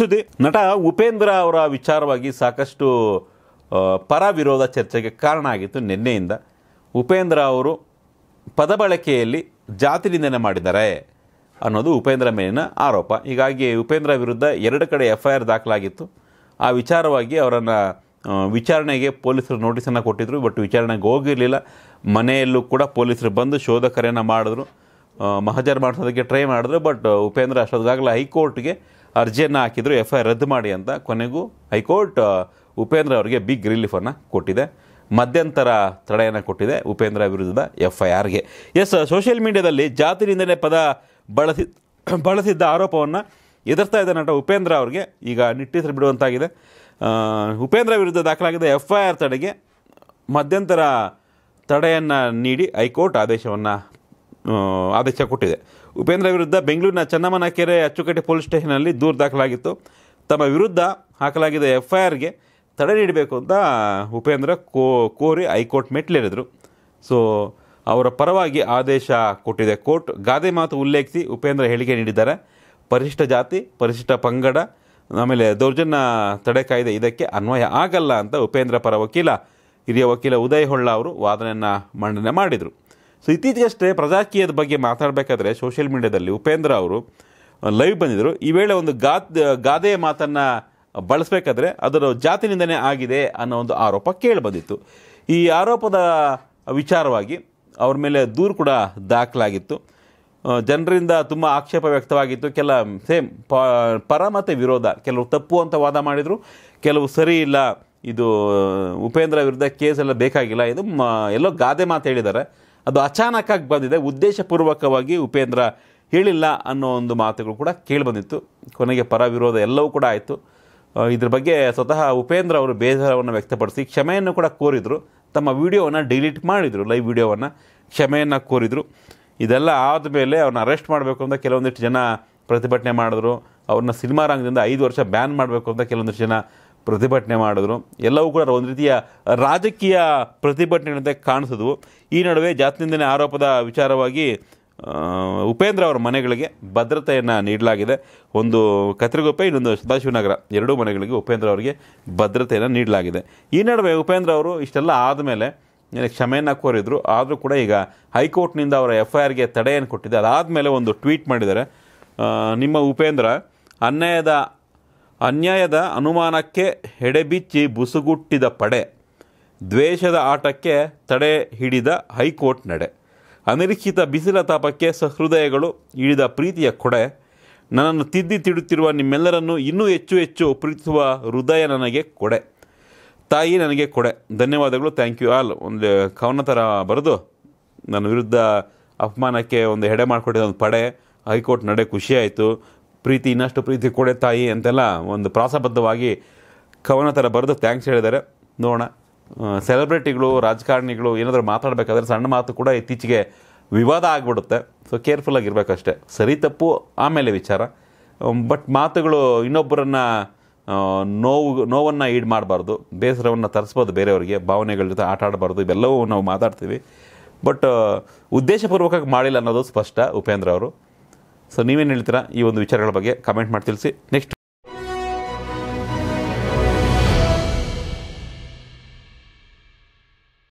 ಸುದ್ದಿ ನಟ ಉಪೇಂದ್ರ ಅವರ ವಿಚಾರವಾಗಿ ಸಾಕಷ್ಟು ಪರ ವಿರೋಧ ಚರ್ಚೆಗೆ ಕಾರಣ ಆಗಿತ್ತು ನಿನ್ನೆಯಿಂದ ಉಪೇಂದ್ರ ಅವರು ಪದಬಳಕೆಯಲ್ಲಿ ಜಾತಿ ನಿಂದನೆ ಮಾಡಿದ್ದಾರೆ ಅನ್ನೋದು ಉಪೇಂದ್ರ ಮೇಲಿನ ಆರೋಪ ಹೀಗಾಗಿ ಉಪೇಂದ್ರ ವಿರುದ್ಧ ಎರಡು ಕಡೆ ಎಫ್ ಐ ಆರ್ ದಾಖಲಾಗಿತ್ತು ಆ ವಿಚಾರವಾಗಿ ಅವರನ್ನು ವಿಚಾರಣೆಗೆ ಪೊಲೀಸರು ನೋಟಿಸನ್ನು ಕೊಟ್ಟಿದ್ದರು ಬಟ್ ವಿಚಾರಣೆಗೆ ಹೋಗಿರಲಿಲ್ಲ ಮನೆಯಲ್ಲೂ ಕೂಡ ಪೊಲೀಸರು ಬಂದು ಶೋಧ ಮಾಡಿದ್ರು ಮಹಜರ್ ಮಾಡಿಸೋದಕ್ಕೆ ಟ್ರೈ ಮಾಡಿದ್ರು ಬಟ್ ಉಪೇಂದ್ರ ಅಷ್ಟೊತ್ತಿಗಾಗಲೇ ಹೈಕೋರ್ಟ್ಗೆ ಅರ್ಜಿಯನ್ನು ಹಾಕಿದ್ರು ಎಫ್ ಐ ಆರ್ ರದ್ದು ಮಾಡಿ ಅಂತ ಕೊನೆಗೂ ಹೈಕೋರ್ಟ್ ಉಪೇಂದ್ರ ಅವರಿಗೆ ಬಿಗ್ ರಿಲೀಫನ್ನು ಕೊಟ್ಟಿದೆ ಮಧ್ಯಂತರ ತಡೆಯನ್ನು ಕೊಟ್ಟಿದೆ ಉಪೇಂದ್ರ ವಿರುದ್ಧದ ಎಫ್ ಐ ಆರ್ಗೆ ಎಸ್ ಸೋಷಿಯಲ್ ಮೀಡಿಯಾದಲ್ಲಿ ಜಾತಿ ನಿಂದನೆ ಪದ ಬಳಸಿ ಬಳಸಿದ್ದ ಆರೋಪವನ್ನು ಎದುರ್ತಾ ಇದ್ದ ನಟ ಉಪೇಂದ್ರ ಅವ್ರಿಗೆ ಈಗ ನಿಟ್ಟಿಸಲು ಬಿಡುವಂತಾಗಿದೆ ಉಪೇಂದ್ರ ವಿರುದ್ಧ ದಾಖಲಾಗಿದ್ದ ಎಫ್ ಐ ಆರ್ ತಡೆಗೆ ಮಧ್ಯಂತರ ತಡೆಯನ್ನು ನೀಡಿ ಹೈಕೋರ್ಟ್ ಆದೇಶವನ್ನು ಆದೇಶ ಕೊಟ್ಟಿದೆ ಉಪೇಂದ್ರ ವಿರುದ್ಧ ಬೆಂಗಳೂರಿನ ಕೆರೆ ಅಚ್ಚುಕಟ್ಟೆ ಪೊಲೀಸ್ ಸ್ಟೇಷನಲ್ಲಿ ದೂರು ದಾಖಲಾಗಿತ್ತು ತಮ್ಮ ವಿರುದ್ಧ ಹಾಕಲಾಗಿದ್ದ ಎಫ್ ಐ ಆರ್ಗೆ ತಡೆ ನೀಡಬೇಕು ಅಂತ ಉಪೇಂದ್ರ ಕೋ ಕೋರಿ ಹೈಕೋರ್ಟ್ ಮೆಟ್ಲೇರಿದರು ಸೊ ಅವರ ಪರವಾಗಿ ಆದೇಶ ಕೊಟ್ಟಿದೆ ಕೋರ್ಟ್ ಗಾದೆ ಮಾತು ಉಲ್ಲೇಖಿಸಿ ಉಪೇಂದ್ರ ಹೇಳಿಕೆ ನೀಡಿದ್ದಾರೆ ಪರಿಶಿಷ್ಟ ಜಾತಿ ಪರಿಶಿಷ್ಟ ಪಂಗಡ ಆಮೇಲೆ ದೌರ್ಜನ್ಯ ತಡೆ ಕಾಯ್ದೆ ಇದಕ್ಕೆ ಅನ್ವಯ ಆಗಲ್ಲ ಅಂತ ಉಪೇಂದ್ರ ಪರ ವಕೀಲ ಹಿರಿಯ ವಕೀಲ ಉದಯ್ ಹೊಳ್ಳ ಅವರು ವಾದನೆಯನ್ನು ಮಂಡನೆ ಮಾಡಿದರು ಸೊ ಇತ್ತೀಚೆಗಷ್ಟೇ ಪ್ರಜಾಕೀಯದ ಬಗ್ಗೆ ಮಾತಾಡಬೇಕಾದ್ರೆ ಸೋಷಿಯಲ್ ಮೀಡಿಯಾದಲ್ಲಿ ಉಪೇಂದ್ರ ಅವರು ಲೈವ್ ಬಂದಿದ್ದರು ಈ ವೇಳೆ ಒಂದು ಗಾತ್ ಗಾದೆಯ ಮಾತನ್ನು ಬಳಸಬೇಕಾದ್ರೆ ಅದರ ಜಾತಿನಿಂದನೇ ಆಗಿದೆ ಅನ್ನೋ ಒಂದು ಆರೋಪ ಕೇಳಿಬಂದಿತ್ತು ಈ ಆರೋಪದ ವಿಚಾರವಾಗಿ ಅವ್ರ ಮೇಲೆ ದೂರು ಕೂಡ ದಾಖಲಾಗಿತ್ತು ಜನರಿಂದ ತುಂಬ ಆಕ್ಷೇಪ ವ್ಯಕ್ತವಾಗಿತ್ತು ಕೆಲ ಸೇಮ್ ಪರ ಮತ್ತು ವಿರೋಧ ಕೆಲವು ತಪ್ಪು ಅಂತ ವಾದ ಮಾಡಿದರು ಕೆಲವು ಸರಿ ಇಲ್ಲ ಇದು ಉಪೇಂದ್ರ ವಿರುದ್ಧ ಕೇಸ್ ಎಲ್ಲ ಬೇಕಾಗಿಲ್ಲ ಇದು ಎಲ್ಲೋ ಗಾದೆ ಮಾತು ಹೇಳಿದ್ದಾರೆ ಅದು ಅಚಾನಕ್ಕಾಗಿ ಬಂದಿದೆ ಉದ್ದೇಶಪೂರ್ವಕವಾಗಿ ಉಪೇಂದ್ರ ಹೇಳಿಲ್ಲ ಅನ್ನೋ ಒಂದು ಮಾತುಗಳು ಕೂಡ ಕೇಳಿಬಂದಿತ್ತು ಕೊನೆಗೆ ಪರ ವಿರೋಧ ಎಲ್ಲವೂ ಕೂಡ ಆಯಿತು ಇದ್ರ ಬಗ್ಗೆ ಸ್ವತಃ ಉಪೇಂದ್ರ ಅವರು ಬೇಜಾರವನ್ನು ವ್ಯಕ್ತಪಡಿಸಿ ಕ್ಷಮೆಯನ್ನು ಕೂಡ ಕೋರಿದರು ತಮ್ಮ ವಿಡಿಯೋವನ್ನು ಡಿಲೀಟ್ ಮಾಡಿದರು ಲೈವ್ ವಿಡಿಯೋವನ್ನು ಕ್ಷಮೆಯನ್ನು ಕೋರಿದರು ಇದೆಲ್ಲ ಆದಮೇಲೆ ಅವ್ರನ್ನ ಅರೆಸ್ಟ್ ಮಾಡಬೇಕು ಅಂತ ಕೆಲವೊಂದಿಷ್ಟು ಜನ ಪ್ರತಿಭಟನೆ ಮಾಡಿದ್ರು ಅವ್ರನ್ನ ಸಿನಿಮಾ ರಂಗದಿಂದ ಐದು ವರ್ಷ ಬ್ಯಾನ್ ಮಾಡಬೇಕು ಅಂತ ಕೆಲವೊಂದಿಷ್ಟು ಜನ ಪ್ರತಿಭಟನೆ ಮಾಡಿದ್ರು ಎಲ್ಲವೂ ಕೂಡ ಒಂದು ರೀತಿಯ ರಾಜಕೀಯ ಪ್ರತಿಭಟನೆಗಳಂತೆ ಕಾಣಿಸಿದ್ವು ಈ ನಡುವೆ ಜಾತಿನಿಂದನೇ ಆರೋಪದ ವಿಚಾರವಾಗಿ ಉಪೇಂದ್ರ ಅವರ ಮನೆಗಳಿಗೆ ಭದ್ರತೆಯನ್ನು ನೀಡಲಾಗಿದೆ ಒಂದು ಕತ್ರಿಗುಪ್ಪೆ ಇನ್ನೊಂದು ಸದಾಶಿವನಗರ ಎರಡೂ ಮನೆಗಳಿಗೆ ಉಪೇಂದ್ರ ಅವರಿಗೆ ಭದ್ರತೆಯನ್ನು ನೀಡಲಾಗಿದೆ ಈ ನಡುವೆ ಉಪೇಂದ್ರ ಅವರು ಇಷ್ಟೆಲ್ಲ ಆದಮೇಲೆ ಕ್ಷಮೆಯನ್ನು ಕೋರಿದ್ರು ಆದರೂ ಕೂಡ ಈಗ ಹೈಕೋರ್ಟ್ನಿಂದ ಅವರ ಎಫ್ ಐ ಆರ್ಗೆ ತಡೆಯನ್ನು ಕೊಟ್ಟಿದೆ ಅದಾದಮೇಲೆ ಒಂದು ಟ್ವೀಟ್ ಮಾಡಿದ್ದಾರೆ ನಿಮ್ಮ ಉಪೇಂದ್ರ ಅನ್ಯಾಯದ ಅನ್ಯಾಯದ ಅನುಮಾನಕ್ಕೆ ಹೆಡೆಬಿಚ್ಚಿ ಬುಸುಗುಟ್ಟಿದ ಪಡೆ ದ್ವೇಷದ ಆಟಕ್ಕೆ ತಡೆ ಹಿಡಿದ ಹೈಕೋರ್ಟ್ ನಡೆ ಅನಿರೀಕ್ಷಿತ ಬಿಸಿಲ ತಾಪಕ್ಕೆ ಸಹೃದಯಗಳು ಇಳಿದ ಪ್ರೀತಿಯ ಕೊಡೆ ನನ್ನನ್ನು ತಿದ್ದಿ ತಿಡುತ್ತಿರುವ ನಿಮ್ಮೆಲ್ಲರನ್ನು ಇನ್ನೂ ಹೆಚ್ಚು ಹೆಚ್ಚು ಪ್ರೀತಿಸುವ ಹೃದಯ ನನಗೆ ಕೊಡೆ ತಾಯಿ ನನಗೆ ಕೊಡೆ ಧನ್ಯವಾದಗಳು ಥ್ಯಾಂಕ್ ಯು ಆಲ್ ಒಂದು ಕವನ ಥರ ಬರೆದು ನನ್ನ ವಿರುದ್ಧ ಅಪಮಾನಕ್ಕೆ ಒಂದು ಹೆಡೆ ಮಾಡಿಕೊಟ್ಟಿದ್ದ ಒಂದು ಪಡೆ ಹೈಕೋರ್ಟ್ ನಡೆ ಖುಷಿಯಾಯಿತು ಪ್ರೀತಿ ಇನ್ನಷ್ಟು ಪ್ರೀತಿ ಕೊಡೆ ತಾಯಿ ಅಂತೆಲ್ಲ ಒಂದು ಪ್ರಾಸಬದ್ಧವಾಗಿ ಕವನ ಥರ ಬರೆದು ಥ್ಯಾಂಕ್ಸ್ ಹೇಳಿದ್ದಾರೆ ನೋಡೋಣ ಸೆಲೆಬ್ರಿಟಿಗಳು ರಾಜಕಾರಣಿಗಳು ಏನಾದರೂ ಮಾತಾಡಬೇಕಾದ್ರೆ ಸಣ್ಣ ಮಾತು ಕೂಡ ಇತ್ತೀಚೆಗೆ ವಿವಾದ ಆಗಿಬಿಡುತ್ತೆ ಸೊ ಕೇರ್ಫುಲ್ಲಾಗಿರ್ಬೇಕಷ್ಟೆ ಸರಿ ತಪ್ಪು ಆಮೇಲೆ ವಿಚಾರ ಬಟ್ ಮಾತುಗಳು ಇನ್ನೊಬ್ಬರನ್ನು ನೋವು ನೋವನ್ನು ಈಡ್ ಮಾಡಬಾರ್ದು ಬೇಸರವನ್ನು ತರಿಸ್ಬೋದು ಬೇರೆಯವರಿಗೆ ಭಾವನೆಗಳ ಜೊತೆ ಆಟ ಆಡಬಾರ್ದು ಇವೆಲ್ಲವೂ ನಾವು ಮಾತಾಡ್ತೀವಿ ಬಟ್ ಉದ್ದೇಶಪೂರ್ವಕವಾಗಿ ಮಾಡಿಲ್ಲ ಅನ್ನೋದು ಸ್ಪಷ್ಟ ಉಪೇಂದ್ರ ಅವರು ಸೊ ನೀವೇನು ಹೇಳ್ತೀರಾ ಈ ಒಂದು ವಿಚಾರಗಳ ಬಗ್ಗೆ ಕಮೆಂಟ್ ಮಾಡಿ ತಿಳಿಸಿ ನೆಕ್ಸ್ಟ್